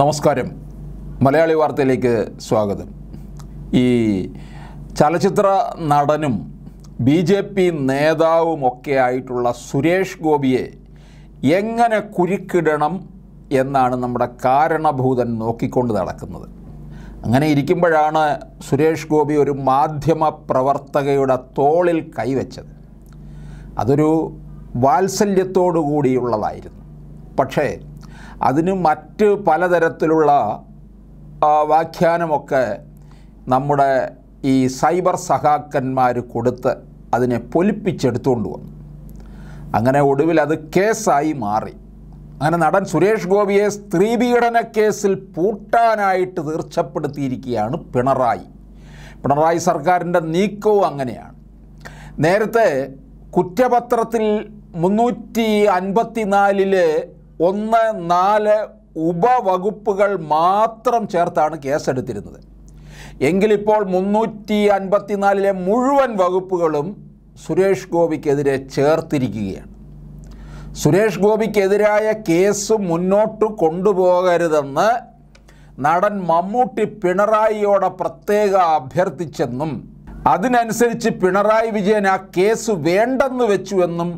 നമസ്കാരം മലയാളി വാർത്തയിലേക്ക് സ്വാഗതം ഈ ചലച്ചിത്ര നടനും ബി ജെ പി നേതാവും ഒക്കെ ആയിട്ടുള്ള സുരേഷ് ഗോപിയെ എങ്ങനെ കുരുക്കിടണം എന്നാണ് നമ്മുടെ കാരണഭൂതൻ നോക്കിക്കൊണ്ട് നടക്കുന്നത് അങ്ങനെ ഇരിക്കുമ്പോഴാണ് സുരേഷ് ഗോപി ഒരു മാധ്യമ പ്രവർത്തകയുടെ തോളിൽ കൈവച്ചത് അതൊരു വാത്സല്യത്തോടു കൂടിയുള്ളതായിരുന്നു പക്ഷേ അതിന് മറ്റ് പലതരത്തിലുള്ള വ്യാഖ്യാനമൊക്കെ നമ്മുടെ ഈ സൈബർ സഹാക്കന്മാർ കൊടുത്ത് അതിനെ പൊലിപ്പിച്ചെടുത്തുകൊണ്ട് വന്നു അങ്ങനെ ഒടുവിൽ അത് കേസായി മാറി അങ്ങനെ നടൻ സുരേഷ് ഗോപിയെ സ്ത്രീ പീഡന കേസിൽ പൂട്ടാനായിട്ട് തീർച്ചപ്പെടുത്തിയിരിക്കുകയാണ് പിണറായി പിണറായി സർക്കാരിൻ്റെ നീക്കവും അങ്ങനെയാണ് നേരത്തെ കുറ്റപത്രത്തിൽ മുന്നൂറ്റി അൻപത്തിനാലിലെ ഒന്ന് നാല് ഉപവകുപ്പുകൾ മാത്രം ചേർത്താണ് കേസെടുത്തിരുന്നത് എങ്കിലിപ്പോൾ മുന്നൂറ്റി അൻപത്തിനാലിലെ മുഴുവൻ വകുപ്പുകളും സുരേഷ് ഗോപിക്കെതിരെ ചേർത്തിരിക്കുകയാണ് സുരേഷ് ഗോപിക്കെതിരായ കേസ് മുന്നോട്ട് കൊണ്ടുപോകരുതെന്ന് നടൻ മമ്മൂട്ടി പിണറായിയോട് പ്രത്യേക അഭ്യർത്ഥിച്ചെന്നും അതിനനുസരിച്ച് പിണറായി വിജയൻ ആ കേസ് വേണ്ടെന്ന് വെച്ചുവെന്നും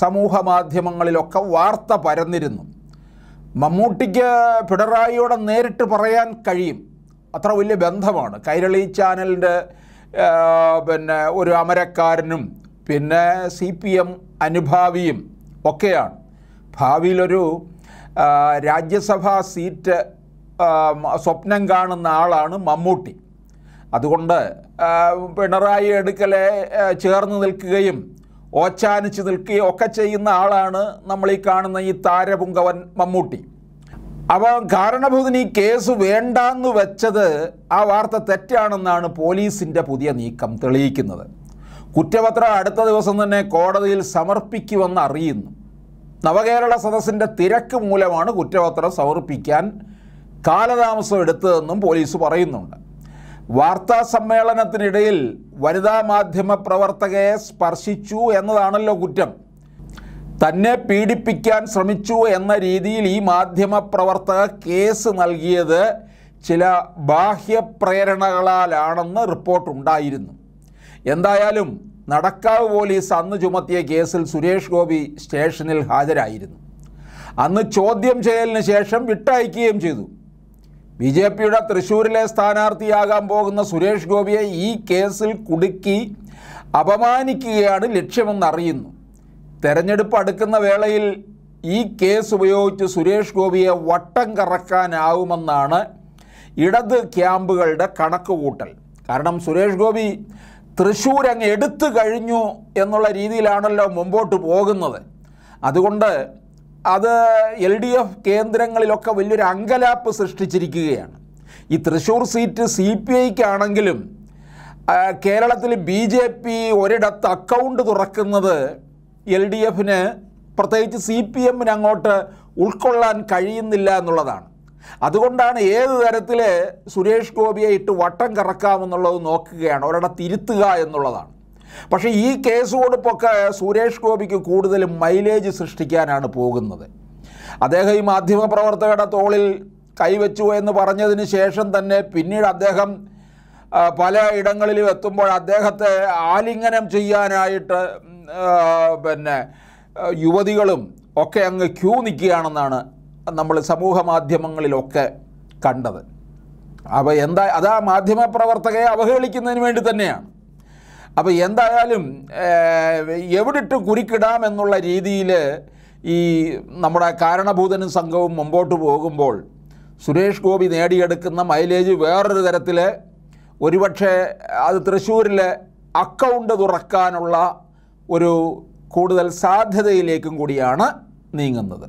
സമൂഹ മാധ്യമങ്ങളിലൊക്കെ വാർത്ത പരന്നിരുന്നു മമ്മൂട്ടിക്ക് പിണറായിയോട് നേരിട്ട് പറയാൻ കഴിയും അത്ര വലിയ ബന്ധമാണ് കൈരളി ചാനലിൻ്റെ പിന്നെ ഒരു അമരക്കാരനും പിന്നെ സി പി എം അനുഭാവിയും ഒക്കെയാണ് ഭാവിയിലൊരു രാജ്യസഭാ സീറ്റ് സ്വപ്നം കാണുന്ന ആളാണ് മമ്മൂട്ടി അതുകൊണ്ട് പിണറായി എടുക്കലെ ചേർന്ന് നിൽക്കുകയും ഓച്ചാനിച്ച് നിൽക്കുകയും ഒക്കെ ചെയ്യുന്ന ആളാണ് നമ്മൾ ഈ കാണുന്ന ഈ താരപുങ്കവൻ മമ്മൂട്ടി അപ്പോൾ കാരണഭൂതിന് ഈ കേസ് വേണ്ടാന്ന് വെച്ചത് ആ വാർത്ത തെറ്റാണെന്നാണ് പോലീസിൻ്റെ പുതിയ നീക്കം തെളിയിക്കുന്നത് കുറ്റപത്രം അടുത്ത ദിവസം തന്നെ കോടതിയിൽ സമർപ്പിക്കുമെന്ന് അറിയുന്നു നവകേരള സദസ്സിൻ്റെ തിരക്ക് മൂലമാണ് കുറ്റപത്രം സമർപ്പിക്കാൻ കാലതാമസം എടുത്തതെന്നും പോലീസ് പറയുന്നുണ്ട് വാർത്താ സമ്മേളനത്തിനിടയിൽ വനിതാ മാധ്യമ പ്രവർത്തകയെ സ്പർശിച്ചു എന്നതാണല്ലോ കുറ്റം തന്നെ പീഡിപ്പിക്കാൻ ശ്രമിച്ചു എന്ന രീതിയിൽ ഈ മാധ്യമ പ്രവർത്തക കേസ് നൽകിയത് ചില ബാഹ്യ റിപ്പോർട്ട് റിപ്പോർട്ടുണ്ടായിരുന്നു എന്തായാലും നടക്കാവ് പോലീസ് അന്ന് ചുമത്തിയ കേസിൽ സുരേഷ് ഗോപി സ്റ്റേഷനിൽ ഹാജരായിരുന്നു അന്ന് ചോദ്യം ചെയ്യലിന് ശേഷം വിട്ടയക്കുകയും ചെയ്തു ബി ജെ പിയുടെ തൃശ്ശൂരിലെ സ്ഥാനാർത്ഥിയാകാൻ പോകുന്ന സുരേഷ് ഗോപിയെ ഈ കേസിൽ കുടുക്കി അപമാനിക്കുകയാണ് ലക്ഷ്യമെന്നറിയുന്നു തെരഞ്ഞെടുപ്പ് അടുക്കുന്ന വേളയിൽ ഈ കേസ് ഉപയോഗിച്ച് സുരേഷ് ഗോപിയെ വട്ടം കറക്കാനാവുമെന്നാണ് ഇടത് ക്യാമ്പുകളുടെ കണക്കുകൂട്ടൽ കാരണം സുരേഷ് ഗോപി തൃശ്ശൂർ അങ്ങ് എടുത്തു കഴിഞ്ഞു എന്നുള്ള രീതിയിലാണല്ലോ മുമ്പോട്ട് പോകുന്നത് അതുകൊണ്ട് അത് എൽ ഡി എഫ് കേന്ദ്രങ്ങളിലൊക്കെ വലിയൊരു അങ്കലാപ്പ് സൃഷ്ടിച്ചിരിക്കുകയാണ് ഈ തൃശ്ശൂർ സീറ്റ് സി പി ഐക്കാണെങ്കിലും കേരളത്തിൽ ബി ജെ പി ഒരിടത്ത് അക്കൗണ്ട് തുറക്കുന്നത് എൽ ഡി എഫിന് പ്രത്യേകിച്ച് സി പി എമ്മിന് അങ്ങോട്ട് ഉൾക്കൊള്ളാൻ കഴിയുന്നില്ല എന്നുള്ളതാണ് അതുകൊണ്ടാണ് ഏത് തരത്തിൽ സുരേഷ് ഗോപിയെ ഇട്ട് വട്ടം കറക്കാമെന്നുള്ളത് നോക്കുകയാണ് ഒരിടത്ത് ഇരുത്തുക എന്നുള്ളതാണ് പക്ഷേ ഈ കേസ് കൊടുപ്പൊക്കെ സുരേഷ് ഗോപിക്ക് കൂടുതൽ മൈലേജ് സൃഷ്ടിക്കാനാണ് പോകുന്നത് അദ്ദേഹം ഈ മാധ്യമപ്രവർത്തകരുടെ തോളിൽ കൈവച്ചു എന്ന് പറഞ്ഞതിന് ശേഷം തന്നെ പിന്നീട് അദ്ദേഹം പല ഇടങ്ങളിലും എത്തുമ്പോൾ അദ്ദേഹത്തെ ആലിംഗനം ചെയ്യാനായിട്ട് പിന്നെ യുവതികളും ഒക്കെ അങ്ങ് ക്യൂ നിൽക്കുകയാണെന്നാണ് നമ്മൾ സമൂഹ മാധ്യമങ്ങളിലൊക്കെ കണ്ടത് അപ്പോൾ എന്താ അത് ആ മാധ്യമപ്രവർത്തകയെ അവഹേളിക്കുന്നതിന് വേണ്ടി തന്നെയാണ് അപ്പോൾ എന്തായാലും എവിടിട്ട് കുരുക്കിടാം എന്നുള്ള രീതിയിൽ ഈ നമ്മുടെ കാരണഭൂതനും സംഘവും മുമ്പോട്ട് പോകുമ്പോൾ സുരേഷ് ഗോപി നേടിയെടുക്കുന്ന മൈലേജ് വേറൊരു തരത്തിൽ ഒരുപക്ഷെ അത് തൃശ്ശൂരിലെ അക്കൗണ്ട് തുറക്കാനുള്ള ഒരു കൂടുതൽ സാധ്യതയിലേക്കും കൂടിയാണ് നീങ്ങുന്നത്